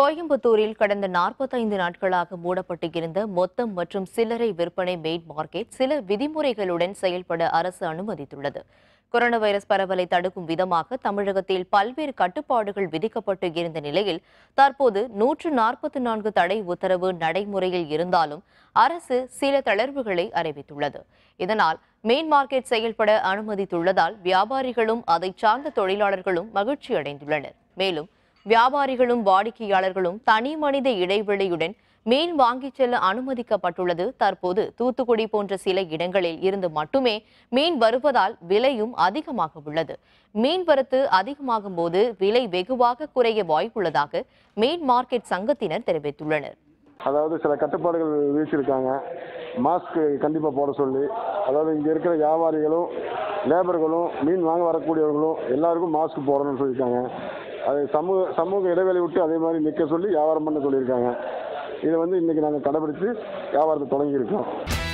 கோயம்புத்தூரில் கடந்த நாற்பத்தைந்து நாட்களாக மூடப்பட்டு இருந்த மொத்தம் மற்றும் சில்லறை விற்பனை மெயின் மார்க்கெட் சில விதிமுறைகளுடன் செயல்பட அரசு அனுமதித்துள்ளது கொரோனா வைரஸ் பரவலை தடுக்கும் விதமாக தமிழகத்தில் பல்வேறு கட்டுப்பாடுகள் விதிக்கப்பட்டு இருந்த நிலையில் தற்போது நூற்று நாற்பத்தி நான்கு தடை உத்தரவு நடைமுறையில் இருந்தாலும் அரசு சில தளர்வுகளை அறிவித்துள்ளது இதனால் மெயின் மார்க்கெட் செயல்பட அனுமதித்துள்ளதால் வியாபாரிகளும் அதை சார்ந்த தொழிலாளர்களும் மகிழ்ச்சி அடைந்துள்ளனர் மேலும் வியாபாரிகளும் வாடிக்கையாளர்களும் தனி மனித இடைவெளியுடன் மீன் வாங்கிச் செல்ல அனுமதிக்கப்பட்டுள்ளது தற்போது தூத்துக்குடி போன்ற சில இடங்களில் இருந்து மட்டுமே மீன் வருவதால் விலையும் அதிகமாக உள்ளது மீன் வரத்து அதிகமாகும் போது விலை வெகுவாக குறைய வாய்ப்புள்ளதாக மீன் மார்க்கெட் சங்கத்தினர் தெரிவித்துள்ளனர் அதாவது சில கட்டுப்பாடுகள் வீசியிருக்காங்க மாஸ்க் கண்டிப்பாக போட சொல்லி அதாவது இங்கே இருக்கிற வியாபாரிகளும் லேபர்களும் மீன் வாங்க வரக்கூடியவர்களும் எல்லாருக்கும் மாஸ்க் போடணும்னு சொல்லியிருக்காங்க அது சமூக சமூக இடைவெளி விட்டு அதே மாதிரி நிற்க சொல்லி வியாபாரம் பண்ண சொல்லியிருக்காங்க இதை வந்து இன்றைக்கி நாங்கள் கடைபிடித்து வியாபாரத்தை தொடங்கியிருக்கோம்